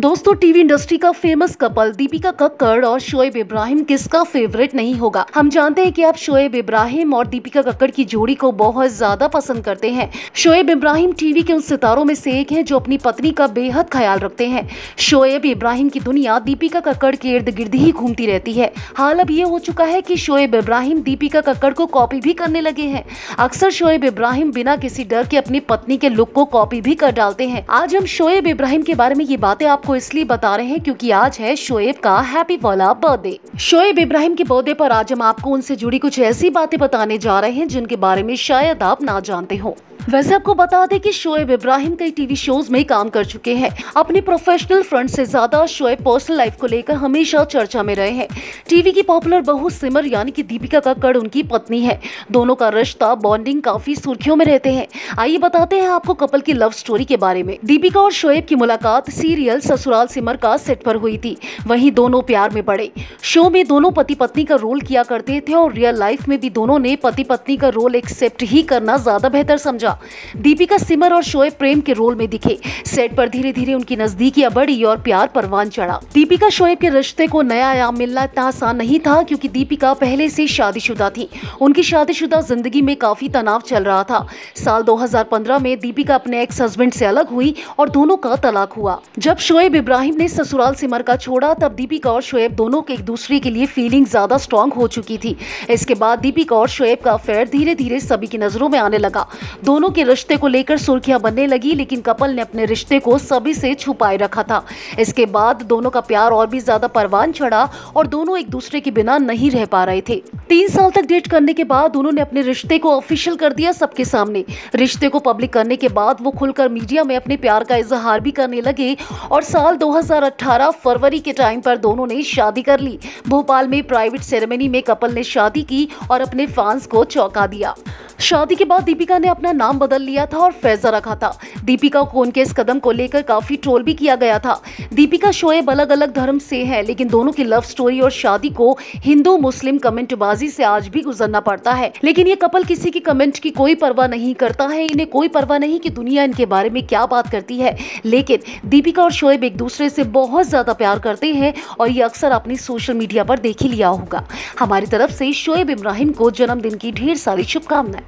दोस्तों TV industry का famous couple Dipika Kakkar और शोएब इब्राहिम किसका फेवरेट नहीं होगा हम जानते हैं कि आप शोएब इब्राहिम और दीपिका कक्कड़ की जोड़ी को बहुत ज्यादा पसंद करते हैं शोएब इब्राहिम टीवी के उन सितारों में से एक हैं जो अपनी पत्नी का बेहद ख्याल रखते हैं शोएब इब्राहिम की दुनिया दीपिका कक्कड़ के इर्द गिर्द ही घूमती रहती है हाल अब ये हो चुका है की शोएब इब्राहिम दीपिका कक्कड़ को कॉपी भी करने लगे हैं अक्सर शोएब इब्राहिम बिना किसी डर के अपनी पत्नी के लुक को कॉपी भी कर डालते हैं आज हम शोएब इब्राहिम के बारे में ये बातें आपको आपको इसलिए बता रहे हैं क्योंकि आज है शोएब का हैप्पी वाला बर्थडे शोएब इब्राहिम के बर्थडे पर आज हम आपको उनसे जुड़ी कुछ ऐसी बातें बताने जा रहे हैं जिनके बारे में शायद आप ना जानते हो वैसे आपको बता दें कि शोएब इब्राहिम कई टीवी शोज में काम कर चुके हैं अपने प्रोफेशनल फ्रंट से ज्यादा शोएब पर्सनल लाइफ को लेकर हमेशा चर्चा में रहे हैं टीवी की पॉपुलर बहु सिमर यानी कि दीपिका का कड़ उनकी पत्नी है दोनों का रिश्ता बॉन्डिंग काफी सुर्खियों में रहते हैं आइए बताते हैं आपको कपल की लव स्टोरी के बारे में दीपिका और शोएब की मुलाकात सीरियल ससुराल सिमर का सेट पर हुई थी वहीं दोनों प्यार में पड़े शो में दोनों पति पत्नी का रोल किया करते थे और रियल लाइफ में भी दोनों ने पति पत्नी का रोल एक्सेप्ट ही करना ज्यादा बेहतर समझा दीपिका सिमर और शोएब प्रेम के रोल में दिखे सेट पर धीरे धीरे उनकी नजदीकियां बढ़ी और प्यार परवान चढ़ा दीपिका शोएब के रिश्ते को नया आयाम मिलना इतना आसान नहीं था क्योंकि दीपिका पहले से शादीशुदा थी उनकी शादीशुदा जिंदगी में काफी तनाव चल रहा था साल 2015 में दीपिका अपने एक्स हस्बैंड से अलग हुई और दोनों का तलाक हुआ जब शोएब इब्राहिम ने ससुराल सिमर का छोड़ा तब दीपिका और शोएब दोनों के एक दूसरे के लिए फीलिंग ज्यादा स्ट्रांग हो चुकी थी इसके बाद दीपिका और शोएब का अफेयर धीरे धीरे सभी की नजरों में आने लगा दोनों दोनों के रिश्ते को लेकर सुर्खियां बनने लगी लेकिन कपल ने अपने रिश्ते को सभी से छुपाए रखा था इसके बाद दोनों का प्यार और भी ज्यादा परवान चढ़ा और दोनों एक दूसरे के बिना नहीं रह पा रहे थे तीन साल तक डेट करने के बाद दोनों ने अपने रिश्ते को ऑफिशियल कर दिया सबके सामने रिश्ते को पब्लिक करने के बाद वो खुलकर मीडिया में अपने प्यार का इजहार भी करने लगे और साल 2018 फरवरी के टाइम पर दोनों ने शादी कर ली भोपाल में प्राइवेट सेरेमनी में कपल ने शादी की और अपने फैंस को चौंका दिया शादी के बाद दीपिका ने अपना नाम बदल लिया था और फैजा रखा था दीपिका को उनके इस कदम को लेकर काफी ट्रोल भी किया गया था दीपिका शोएब अलग अलग धर्म से हैं लेकिन दोनों की लव स्टोरी और शादी को हिंदू मुस्लिम कमेंटबाजी से आज भी गुजरना पड़ता है लेकिन ये कपल किसी की कमेंट की कोई परवाह नहीं करता है इन्हें कोई परवाह नहीं की दुनिया इनके बारे में क्या बात करती है लेकिन दीपिका और शोएब एक दूसरे से बहुत ज्यादा प्यार करते हैं और ये अक्सर अपनी सोशल मीडिया पर देख ही लिया होगा हमारी तरफ से शोएब इब्राहिम को जन्मदिन की ढेर सारी शुभकामनाएं